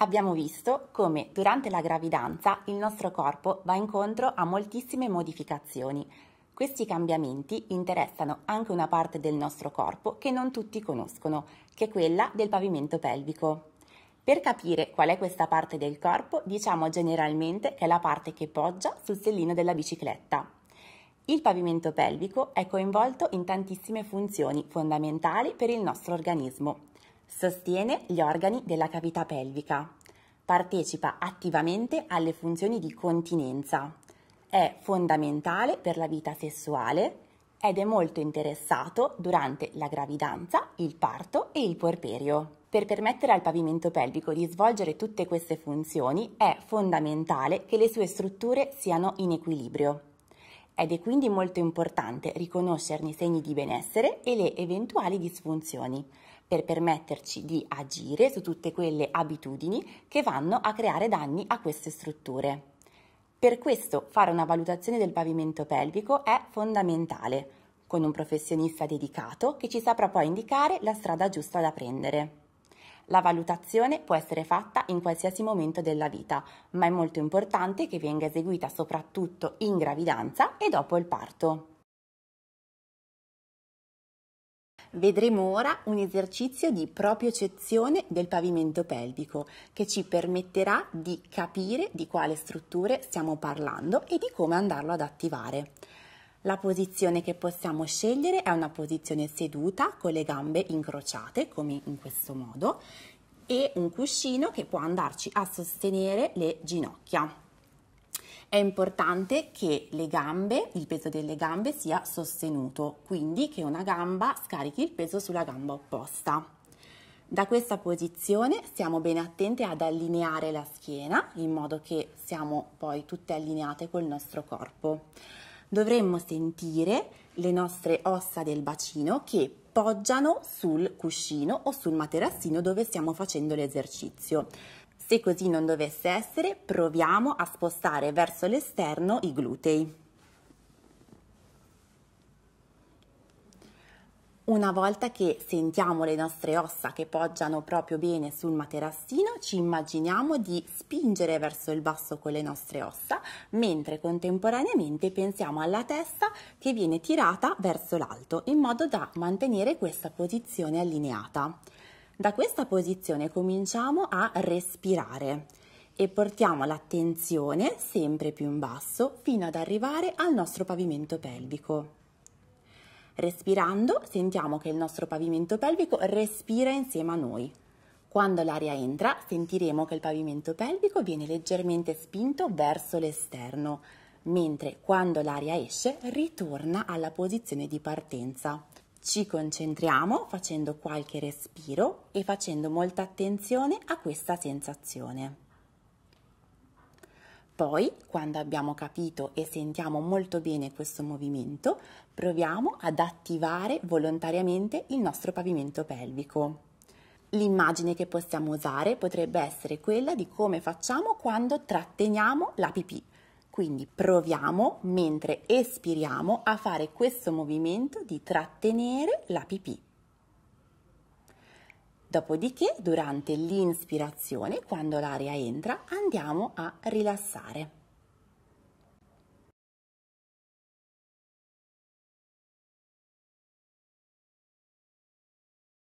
Abbiamo visto come durante la gravidanza il nostro corpo va incontro a moltissime modificazioni. Questi cambiamenti interessano anche una parte del nostro corpo che non tutti conoscono, che è quella del pavimento pelvico. Per capire qual è questa parte del corpo diciamo generalmente che è la parte che poggia sul sellino della bicicletta. Il pavimento pelvico è coinvolto in tantissime funzioni fondamentali per il nostro organismo, Sostiene gli organi della cavità pelvica. Partecipa attivamente alle funzioni di continenza. È fondamentale per la vita sessuale ed è molto interessato durante la gravidanza, il parto e il puerperio. Per permettere al pavimento pelvico di svolgere tutte queste funzioni è fondamentale che le sue strutture siano in equilibrio. Ed è quindi molto importante riconoscerne i segni di benessere e le eventuali disfunzioni, per permetterci di agire su tutte quelle abitudini che vanno a creare danni a queste strutture. Per questo fare una valutazione del pavimento pelvico è fondamentale, con un professionista dedicato che ci saprà poi indicare la strada giusta da prendere. La valutazione può essere fatta in qualsiasi momento della vita, ma è molto importante che venga eseguita soprattutto in gravidanza e dopo il parto. Vedremo ora un esercizio di propiocezione del pavimento pelvico che ci permetterà di capire di quale strutture stiamo parlando e di come andarlo ad attivare. La posizione che possiamo scegliere è una posizione seduta con le gambe incrociate, come in questo modo, e un cuscino che può andarci a sostenere le ginocchia. È importante che le gambe, il peso delle gambe sia sostenuto, quindi che una gamba scarichi il peso sulla gamba opposta. Da questa posizione stiamo bene attenti ad allineare la schiena in modo che siamo poi tutte allineate col nostro corpo. Dovremmo sentire le nostre ossa del bacino che poggiano sul cuscino o sul materassino dove stiamo facendo l'esercizio. Se così non dovesse essere, proviamo a spostare verso l'esterno i glutei. Una volta che sentiamo le nostre ossa che poggiano proprio bene sul materassino, ci immaginiamo di spingere verso il basso con le nostre ossa, mentre contemporaneamente pensiamo alla testa che viene tirata verso l'alto, in modo da mantenere questa posizione allineata. Da questa posizione cominciamo a respirare e portiamo l'attenzione sempre più in basso fino ad arrivare al nostro pavimento pelvico. Respirando sentiamo che il nostro pavimento pelvico respira insieme a noi. Quando l'aria entra sentiremo che il pavimento pelvico viene leggermente spinto verso l'esterno, mentre quando l'aria esce ritorna alla posizione di partenza. Ci concentriamo facendo qualche respiro e facendo molta attenzione a questa sensazione. Poi, quando abbiamo capito e sentiamo molto bene questo movimento, proviamo ad attivare volontariamente il nostro pavimento pelvico. L'immagine che possiamo usare potrebbe essere quella di come facciamo quando tratteniamo la pipì. Quindi proviamo mentre espiriamo a fare questo movimento di trattenere la pipì. Dopodiché, durante l'inspirazione, quando l'aria entra, andiamo a rilassare.